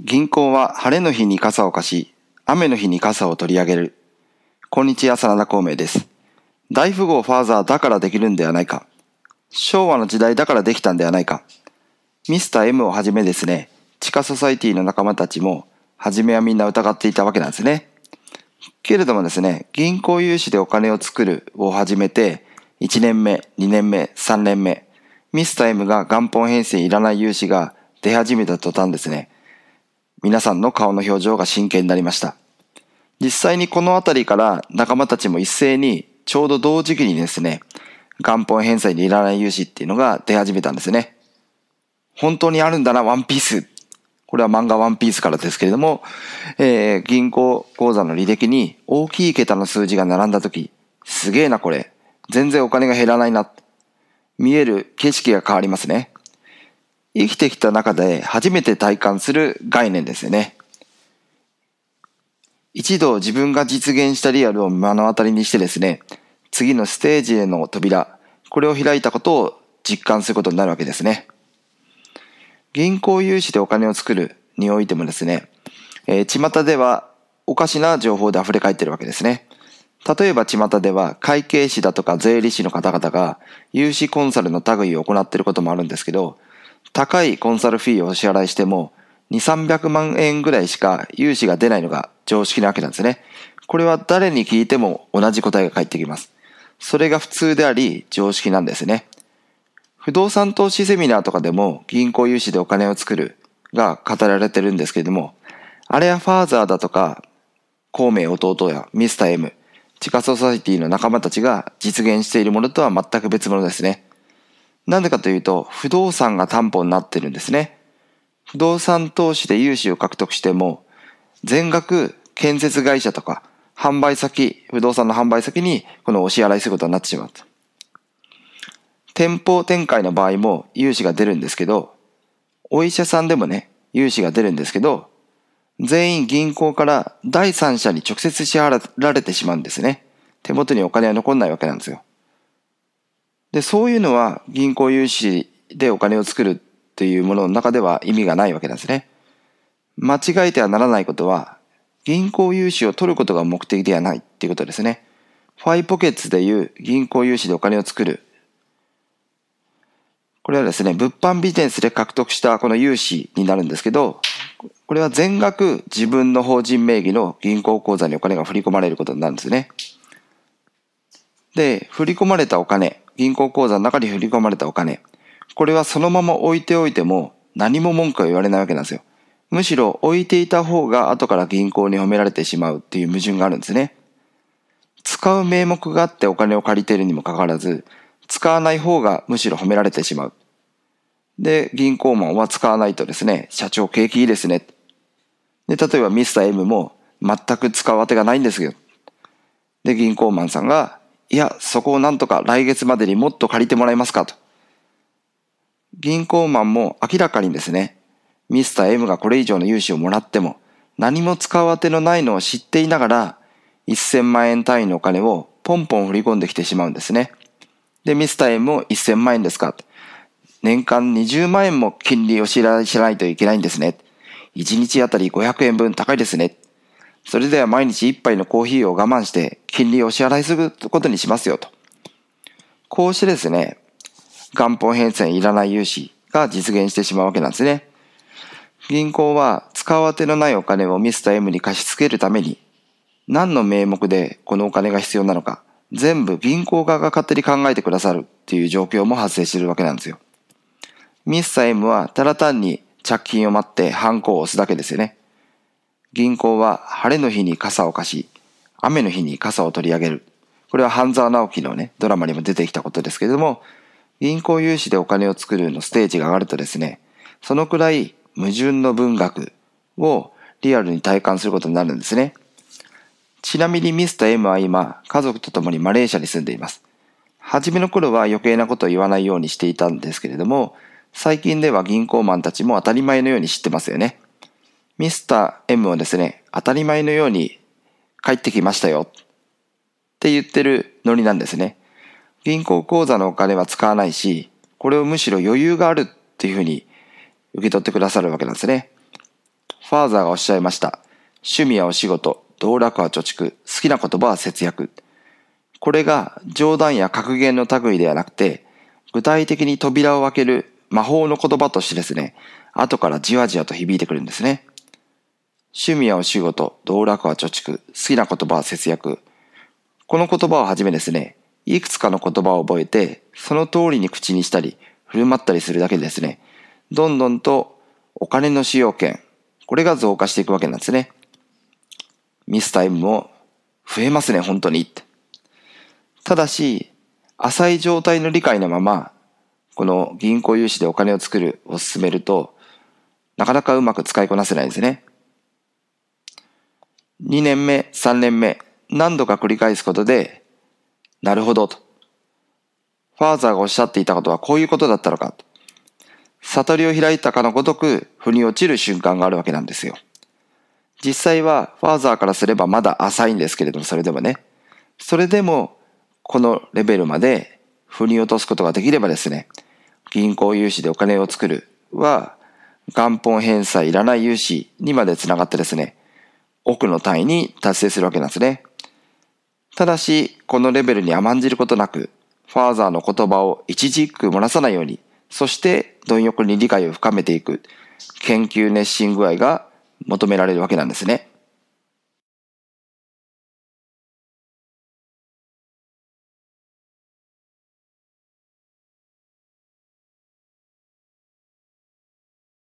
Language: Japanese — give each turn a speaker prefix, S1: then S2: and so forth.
S1: 銀行は晴れの日に傘を貸し、雨の日に傘を取り上げる。こんにちは、真田孔明です。大富豪ファーザーだからできるんではないか。昭和の時代だからできたんではないか。ミスター M をはじめですね、地下ソサイティの仲間たちも、はじめはみんな疑っていたわけなんですね。けれどもですね、銀行融資でお金を作るを始めて、1年目、2年目、3年目、ミスター M が元本返済いらない融資が出始めた途端ですね、皆さんの顔の表情が真剣になりました。実際にこの辺りから仲間たちも一斉にちょうど同時期にですね、元本返済にいらない融資っていうのが出始めたんですね。本当にあるんだな、ワンピース。これは漫画ワンピースからですけれども、えー、銀行口座の履歴に大きい桁の数字が並んだ時、すげえなこれ。全然お金が減らないな。見える景色が変わりますね。生きてきた中で初めて体感する概念ですよね。一度自分が実現したリアルを目の当たりにしてですね、次のステージへの扉、これを開いたことを実感することになるわけですね。銀行融資でお金を作るにおいてもですね、えー、巷ではおかしな情報で溢れ返ってるわけですね。例えば巷では会計士だとか税理士の方々が融資コンサルの類を行っていることもあるんですけど、高いコンサルフィーをお支払いしても、2、300万円ぐらいしか融資が出ないのが常識なわけなんですね。これは誰に聞いても同じ答えが返ってきます。それが普通であり常識なんですね。不動産投資セミナーとかでも銀行融資でお金を作るが語られてるんですけれども、あれはファーザーだとか、孔明弟やミスター M、地下ソサイティの仲間たちが実現しているものとは全く別物ですね。なんでかというと、不動産が担保になってるんですね。不動産投資で融資を獲得しても、全額建設会社とか、販売先、不動産の販売先にこのお支払いすることになってしまう店舗展開の場合も融資が出るんですけど、お医者さんでもね、融資が出るんですけど、全員銀行から第三者に直接支払われてしまうんですね。手元にお金は残らないわけなんですよ。で、そういうのは銀行融資でお金を作るっていうものの中では意味がないわけなんですね。間違えてはならないことは、銀行融資を取ることが目的ではないっていうことですね。ファイポケッツでいう銀行融資でお金を作る。これはですね、物販ビジネスで獲得したこの融資になるんですけど、これは全額自分の法人名義の銀行口座にお金が振り込まれることになるんですね。で、振り込まれたお金、銀行口座の中に振り込まれたお金。これはそのまま置いておいても何も文句は言われないわけなんですよ。むしろ置いていた方が後から銀行に褒められてしまうっていう矛盾があるんですね。使う名目があってお金を借りているにもかかわらず、使わない方がむしろ褒められてしまう。で、銀行マンは使わないとですね、社長景気いいですね。で、例えばミスター M も全く使う当てがないんですよ。で、銀行マンさんがいや、そこをなんとか来月までにもっと借りてもらえますかと。銀行マンも明らかにですね、ミスター M がこれ以上の融資をもらっても何も使うあてのないのを知っていながら1000万円単位のお金をポンポン振り込んできてしまうんですね。で、ミスター M も1000万円ですか年間20万円も金利を知らしないといけないんですね。1日あたり500円分高いですね。それでは毎日一杯のコーヒーを我慢して金利を支払いすることにしますよと。こうしてですね、元本返済いらない融資が実現してしまうわけなんですね。銀行は使わ当てのないお金をミスター M に貸し付けるために何の名目でこのお金が必要なのか全部銀行側が勝手に考えてくださるっていう状況も発生してるわけなんですよ。ミスター M はただ単に着金を待ってハンコを押すだけですよね。銀行は晴れの日に傘を貸し、雨の日に傘を取り上げる。これは半沢直樹のね、ドラマにも出てきたことですけれども、銀行融資でお金を作るのステージが上がるとですね、そのくらい矛盾の文学をリアルに体感することになるんですね。ちなみにミスター M は今、家族と共にマレーシアに住んでいます。初めの頃は余計なことを言わないようにしていたんですけれども、最近では銀行マンたちも当たり前のように知ってますよね。ミスター M をですね、当たり前のように帰ってきましたよって言ってるノリなんですね。銀行口座のお金は使わないし、これをむしろ余裕があるっていうふうに受け取ってくださるわけなんですね。ファーザーがおっしゃいました。趣味はお仕事、道楽は貯蓄、好きな言葉は節約。これが冗談や格言の類ではなくて、具体的に扉を開ける魔法の言葉としてですね、後からじわじわと響いてくるんですね。趣味やお仕事、道楽は貯蓄、好きな言葉は節約。この言葉をはじめですね、いくつかの言葉を覚えて、その通りに口にしたり、振る舞ったりするだけでですね、どんどんとお金の使用権、これが増加していくわけなんですね。ミスタイムも増えますね、本当に。ただし、浅い状態の理解のまま、この銀行融資でお金を作るを進めると、なかなかうまく使いこなせないですね。2年目、3年目、何度か繰り返すことで、なるほどと。ファーザーがおっしゃっていたことはこういうことだったのかと。悟りを開いたかのごとく、腑に落ちる瞬間があるわけなんですよ。実際は、ファーザーからすればまだ浅いんですけれども、それでもね。それでも、このレベルまで腑に落とすことができればですね、銀行融資でお金を作るは、元本返済いらない融資にまでつながってですね、奥の単位に達成するわけなんですね。ただし、このレベルに甘んじることなく、ファーザーの言葉を一字一句漏らさないように、そして貪欲に理解を深めていく、研究熱心具合が求められるわけなんですね。